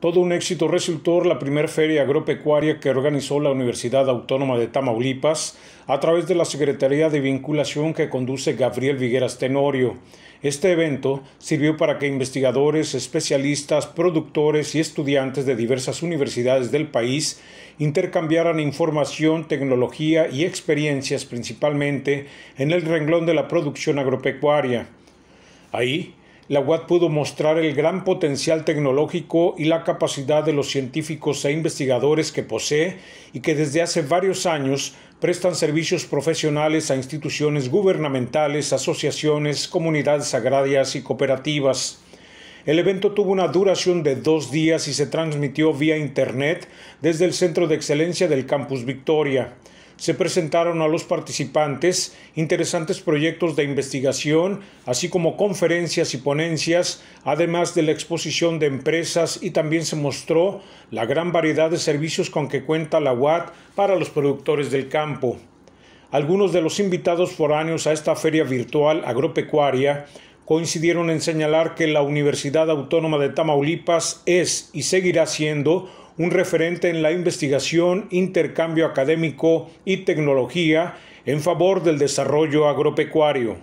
Todo un éxito resultó la primera feria agropecuaria que organizó la Universidad Autónoma de Tamaulipas a través de la Secretaría de Vinculación que conduce Gabriel Vigueras Tenorio. Este evento sirvió para que investigadores, especialistas, productores y estudiantes de diversas universidades del país intercambiaran información, tecnología y experiencias principalmente en el renglón de la producción agropecuaria. Ahí la UAT pudo mostrar el gran potencial tecnológico y la capacidad de los científicos e investigadores que posee y que desde hace varios años prestan servicios profesionales a instituciones gubernamentales, asociaciones, comunidades agrarias y cooperativas. El evento tuvo una duración de dos días y se transmitió vía Internet desde el Centro de Excelencia del Campus Victoria se presentaron a los participantes interesantes proyectos de investigación, así como conferencias y ponencias, además de la exposición de empresas y también se mostró la gran variedad de servicios con que cuenta la UAT para los productores del campo. Algunos de los invitados foráneos a esta feria virtual agropecuaria coincidieron en señalar que la Universidad Autónoma de Tamaulipas es y seguirá siendo un referente en la investigación, intercambio académico y tecnología en favor del desarrollo agropecuario.